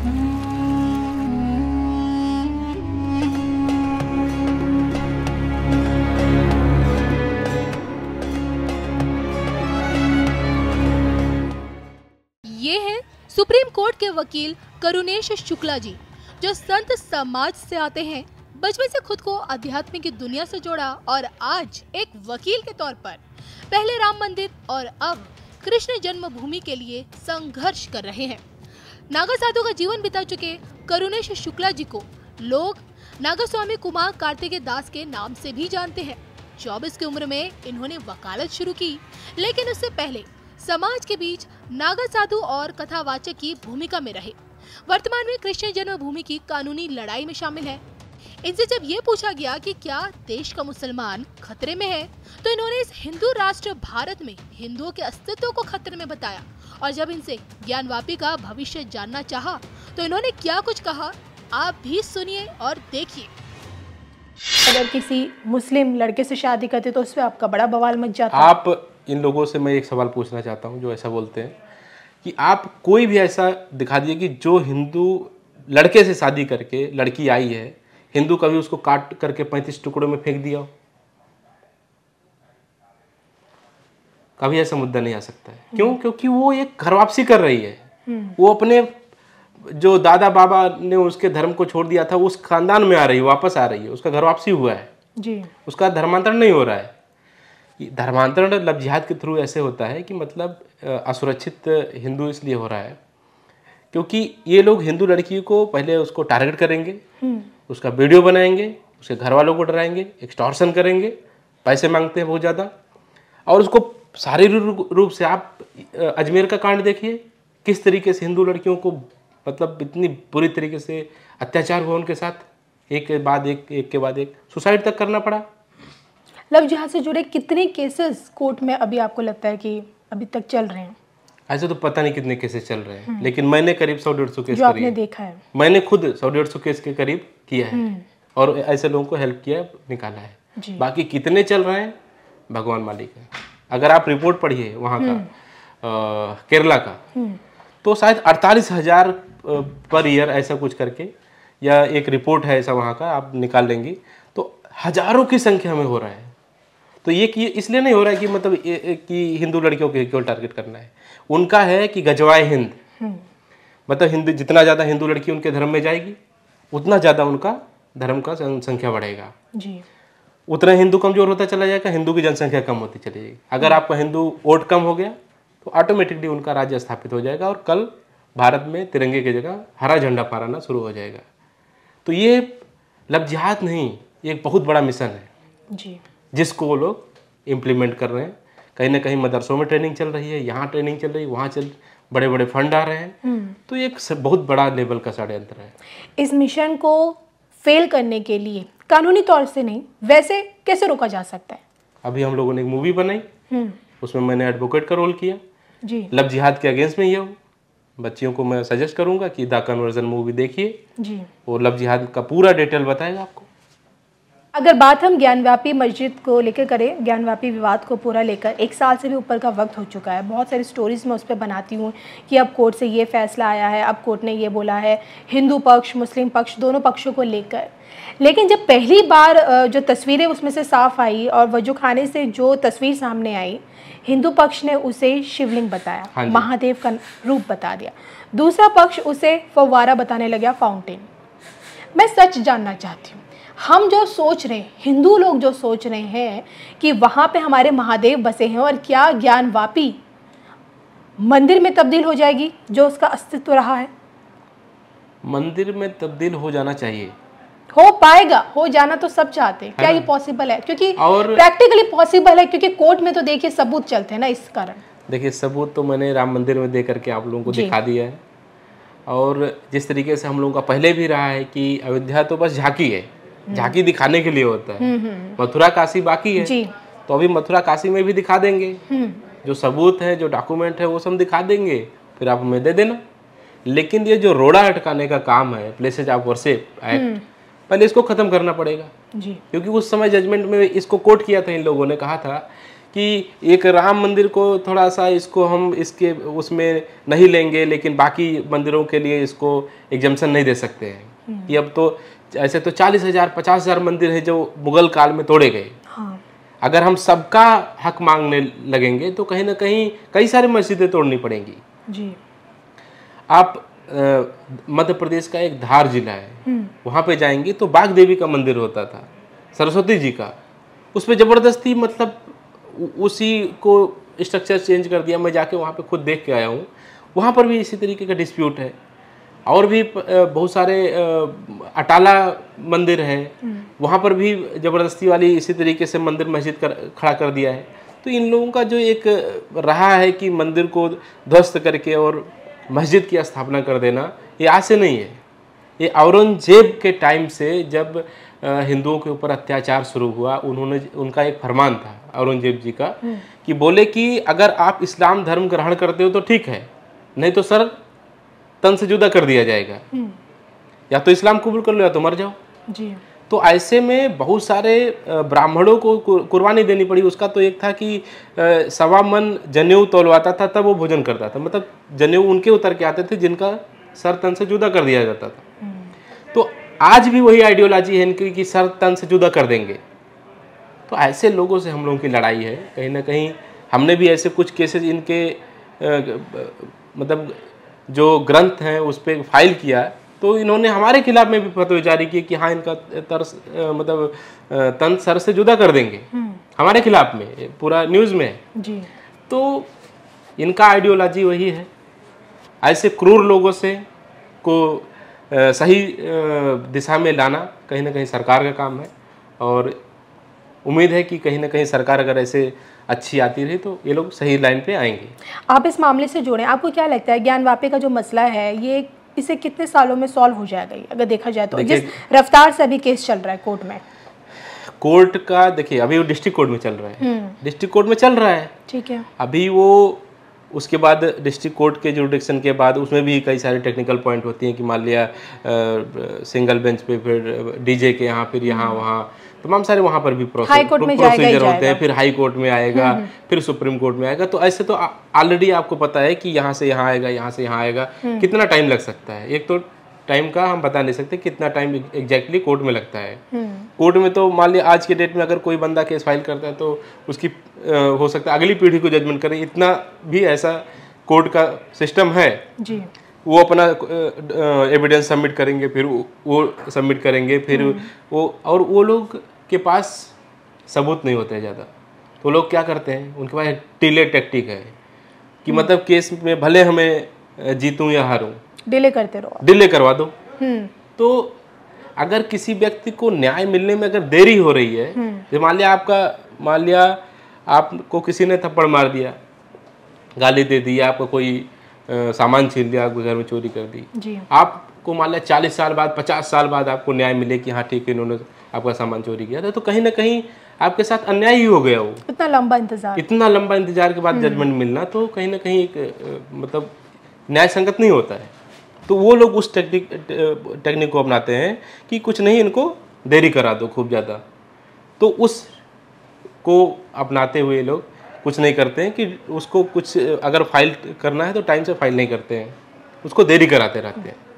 ये हैं supreme court के वकील करुणेश शुक्ला जी जो संत समाज से आते हैं बचपन से खुद को आध्यात्मिक दुनिया से जोड़ा और आज एक वकील के तौर पर पहले राम मंदिर और अब कृष्ण जन्मभूमि के लिए संघर्ष कर रहे हैं नागर साधु का जीवन बिता चुके करुणेश शुक्ला जी को लोग नागर स्वामी कुमार कार्तिकेय दास के नाम से भी जानते हैं चौबीस की उम्र में इन्होंने वकालत शुरू की लेकिन उससे पहले समाज के बीच नागर साधु और कथावाचक की भूमिका में रहे वर्तमान में कृष्ण जन्मभूमि की कानूनी लड़ाई में शामिल है इनसे जब ये पूछा गया कि क्या देश का मुसलमान खतरे में है तो इन्होंने इस हिंदू राष्ट्र भारत में हिंदुओं के अस्तित्व को खतरे में बताया और जब इनसे ज्ञान का भविष्य जानना चाह तो इन्होंने क्या कुछ कहा आप भी सुनिए और देखिए अगर किसी मुस्लिम लड़के से शादी करते तो उसमें आपका बड़ा बवाल मच जाता आप इन लोगों से मैं एक सवाल पूछना चाहता हूँ जो ऐसा बोलते हैं कि आप कोई भी ऐसा दिखा दिए कि जो हिंदू लड़के से शादी करके लड़की आई है हिंदू कभी उसको काट करके पैंतीस टुकड़ों में फेंक दिया हो कभी ऐसा मुद्दा नहीं आ सकता है हम्म। क्यों क्योंकि वो एक घर वापसी कर रही है हम्म। वो अपने जो दादा बाबा ने उसके धर्म को छोड़ दिया था उस खानदान में आ रही है वापस आ रही है उसका घर वापसी हुआ है जी उसका धर्मांतरण नहीं हो रहा है धर्मांतरण लफ जिहाद के थ्रू ऐसे होता है कि मतलब असुरक्षित हिंदू इसलिए हो रहा है क्योंकि ये लोग हिंदू लड़की को पहले उसको टारगेट करेंगे हम्म। उसका वीडियो बनाएंगे उसके घर वालों को डराएंगे एक्सटॉर्सन करेंगे पैसे मांगते हैं बहुत ज़्यादा और उसको शारीरिक रूप से आप अजमेर का कांड देखिए किस तरीके से हिंदू लड़कियों को मतलब इतनी बुरी तरीके से अत्याचार हुआ उनके साथ एक के बाद एक एक के बाद एक सुसाइड तक करना पड़ा लव जहाज से जुड़े कितने केसेस कोर्ट में अभी आपको लगता है कि अभी तक चल रहे हैं ऐसे तो पता नहीं कितने केसेस चल रहे हैं लेकिन मैंने करीब सौ डेढ़ सौ केस आपने देखा है मैंने खुद सौ डेढ़ सौ केस के करीब किया है हम्म। और ऐसे लोगों को हेल्प किया निकाला है बाकी कितने चल रहे हैं भगवान मालिक है अगर आप रिपोर्ट पढ़िए वहाँ का हम्म। केरला का हम्म। तो शायद अड़तालीस हजार पर ईयर ऐसा कुछ करके या एक रिपोर्ट है ऐसा वहाँ का आप निकाल लेंगे तो हजारों की संख्या में हो रहा है तो ये कि इसलिए नहीं हो रहा है कि मतलब कि हिंदू लड़कियों को क्यों टारगेट करना है उनका है कि गजवाए हिंद हम्म। मतलब हिंदू जितना ज़्यादा हिंदू लड़की उनके धर्म में जाएगी उतना ज़्यादा उनका धर्म का संख्या बढ़ेगा जी उतना हिंदू कमजोर होता चला जाएगा हिंदू की जनसंख्या कम होती चली जाएगी अगर आपका हिंदू वोट कम हो गया तो ऑटोमेटिकली उनका राज्य स्थापित हो जाएगा और कल भारत में तिरंगे की जगह हरा झंडा फहराना शुरू हो जाएगा तो ये लफ्जात नहीं ये एक बहुत बड़ा मिशन है जी जिसको वो लोग इम्प्लीमेंट कर रहे हैं कहीं ना कहीं मदरसों में ट्रेनिंग चल रही है यहाँ ट्रेनिंग चल रही है वहाँ चल बड़े बड़े फंड आ रहे हैं हम्म। तो ये एक बहुत बड़ा लेवल का षड्यंत्र है इस मिशन को फेल करने के लिए कानूनी तौर से नहीं वैसे कैसे रोका जा सकता है अभी हम लोगों ने एक मूवी बनाई हम्म। उसमें मैंने एडवोकेट का रोल किया जी लव जिहाद के अगेंस्ट में ये हूँ बच्चियों को मैं सजेस्ट करूंगा कि द कन्वर्जन मूवी देखिए जी वो लव जिहाद का पूरा डिटेल बताएगा आपको अगर बात हम ज्ञानव्यापी मस्जिद को लेकर करें ज्ञानव्यापी विवाद को पूरा लेकर एक साल से भी ऊपर का वक्त हो चुका है बहुत सारी स्टोरीज़ मैं उस पर बनाती हूँ कि अब कोर्ट से ये फैसला आया है अब कोर्ट ने ये बोला है हिंदू पक्ष मुस्लिम पक्ष दोनों पक्षों को लेकर लेकिन जब पहली बार जो तस्वीरें उसमें से साफ आई और वजू खाने से जो तस्वीर सामने आई हिंदू पक्ष ने उसे शिवलिंग बताया हाँ महादेव का रूप बता दिया दूसरा पक्ष उसे फवारा बताने लगा फाउंटेन मैं सच जानना चाहती हूँ हम जो सोच रहे हैं हिंदू लोग जो सोच रहे हैं कि वहाँ पे हमारे महादेव बसे हैं और क्या ज्ञान वापी मंदिर में तब्दील हो जाएगी जो उसका अस्तित्व रहा है मंदिर में तब्दील हो जाना चाहिए हो पाएगा हो जाना तो सब चाहते हैं क्या ये पॉसिबल है क्योंकि और प्रैक्टिकली पॉसिबल है क्योंकि कोर्ट में तो देखिए सबूत चलते हैं ना इस कारण देखिए सबूत तो मैंने राम मंदिर में दे करके आप लोगों को दिखा दिया है और जिस तरीके से हम लोगों का पहले भी रहा है कि अयोध्या तो बस झांकी है हम्म। झांकी दिखाने के लिए होता है हम्म, हम्म। मथुरा काशी बाकी है जी। तो अभी मथुरा काशी में भी दिखा देंगे जो सबूत है जो डॉक्यूमेंट है वो सब दिखा देंगे फिर आप हमें दे देना लेकिन ये जो रोड़ा हटकाने का काम है प्लेसेज ऑफ वर्सेप एक्ट पहले इसको खत्म करना पड़ेगा जी। क्योंकि उस समय जजमेंट में इसको कोर्ट किया था इन लोगों ने कहा था कि एक राम मंदिर को थोड़ा सा इसको हम इसके उसमें नहीं लेंगे लेकिन बाकी मंदिरों के लिए इसको एग्जामेशन नहीं दे सकते हैं कि अब तो ऐसे तो चालीस हजार पचास हजार मंदिर है जो मुगल काल में तोड़े गए हाँ। अगर हम सबका हक मांगने लगेंगे तो कहीं ना कहीं कई सारी मस्जिदें तोड़नी पड़ेंगी जी आप मध्य प्रदेश का एक धार जिला है हम्म। वहां पे जाएंगे तो बाग देवी का मंदिर होता था सरस्वती जी का उस पर ज़बरदस्ती मतलब उसी को स्ट्रक्चर चेंज कर दिया मैं जाके वहाँ पे खुद देख के आया हूँ वहां पर भी इसी तरीके का डिस्प्यूट है और भी बहुत सारे अटाला मंदिर है हम्म। वहाँ पर भी ज़बरदस्ती वाली इसी तरीके से मंदिर मस्जिद कर खड़ा कर दिया है तो इन लोगों का जो एक रहा है कि मंदिर को ध्वस्त करके और मस्जिद की स्थापना कर देना ये आज से नहीं है ये औरंगजेब के टाइम से जब हिंदुओं के ऊपर अत्याचार शुरू हुआ उन्होंने उनका एक फरमान था औरंगजेब जी का हम्म। कि बोले कि अगर आप इस्लाम धर्म ग्रहण करते हो तो ठीक है नहीं तो सर तन से जुदा कर दिया जाएगा हम्म। या तो इस्लाम कबूल कर लो या तो मर जाओ जी तो ऐसे में बहुत सारे ब्राह्मणों को कुर्बानी देनी पड़ी उसका तो एक था कि सवा मन जनेऊ तोलवाता था तब वो भोजन करता था मतलब जनेऊ उनके उतर के आते थे जिनका सर तन से जुदा कर दिया जाता था हम्म। तो आज भी वही आइडियोलॉजी है इनकी कि सर तन से जुदा कर देंगे तो ऐसे लोगों से हम लोगों की लड़ाई है कहीं ना कहीं हमने भी ऐसे कुछ केसेस इनके आ, मतलब जो ग्रंथ हैं उस पर फाइल किया है तो इन्होंने हमारे खिलाफ में भी फतवे जारी किए कि हाँ इनका तरस मतलब तन सर से जुदा कर देंगे हम्म। हमारे खिलाफ में पूरा न्यूज़ में जी तो इनका आइडियोलॉजी वही है ऐसे क्रूर लोगों से को सही दिशा में लाना कहीं ना कहीं सरकार का काम है और उम्मीद है कि कहीं ना कहीं सरकार अगर ऐसे अच्छी आती रही तो ये लोग सही लाइन पे आएंगे आप इस मामले से जुड़े आपको क्या लगता है ज्ञान वापे का जो मसला है ये इसे कितने सालों में सॉल्व हो जाएगा अगर देखा जाए तो जिस रफ्तार से अभी केस चल रहा है कोर्ट में कोर्ट का देखिए अभी वो डिस्ट्रिक्ट कोर्ट में चल रहा है हम्म। डिस्ट्रिक्ट कोर्ट में चल रहा है ठीक है अभी वो उसके बाद डिस्ट्रिक्ट कोर्ट के जुडिक्शन के बाद उसमें भी कई सारे टेक्निकल पॉइंट होती हैं कि मान लिया सिंगल बेंच पे फिर डीजे के यहाँ फिर यहाँ हम्म। वहाँ तमाम तो सारे वहाँ पर भी प्रोसीजर होते हैं फिर हाई कोर्ट में आएगा हम्म, हम्म। फिर सुप्रीम कोर्ट में आएगा तो ऐसे तो ऑलरेडी आपको पता है कि यहाँ से यहाँ आएगा यहाँ से यहाँ आएगा हम्म। कितना टाइम लग सकता है एक तो टाइम का हम बता नहीं सकते कितना टाइम एग्जैक्टली कोर्ट में लगता है कोर्ट में तो मान लिया आज के डेट में अगर कोई बंदा केस फाइल करता है तो उसकी हो सकता है अगली पीढ़ी को जजमेंट करें इतना भी ऐसा कोर्ट का सिस्टम है जी वो अपना एविडेंस सबमिट करेंगे फिर वो सबमिट करेंगे फिर हम्म। वो और वो लोग के पास सबूत नहीं होते हैं ज़्यादा तो लोग क्या करते हैं उनके पास डिले टेक्टिक है कि हम्म। मतलब केस में भले हमें जीतूं या हारूं डिले करते रहो डिले करवा दो हम्म। तो अगर किसी व्यक्ति को न्याय मिलने में अगर देरी हो रही है तो मान लिया आपका मान लिया आपको किसी ने थप्पड़ मार दिया गाली दे दी आपको कोई सामान छीन लिया आपके घर में चोरी कर दी आपको मान लिया चालीस साल बाद पचास साल बाद आपको न्याय मिले कि हाँ ठीक है इन्होंने आपका सामान चोरी किया था तो कहीं ना कहीं आपके साथ अन्याय ही हो गया वो इतना लंबा इंतजार इतना लंबा इंतजार के बाद जजमेंट हम्म। मिलना तो कहीं ना कहीं एक मतलब न्याय संगत नहीं होता है तो वो लोग उस टेक्निक टेक्निक को अपनाते हैं कि कुछ नहीं इनको देरी करा दो खूब ज़्यादा तो उस को अपनाते हुए लोग कुछ नहीं करते हैं कि उसको कुछ अगर फाइल करना है तो टाइम से फाइल नहीं करते हैं उसको देरी कराते रहते हैं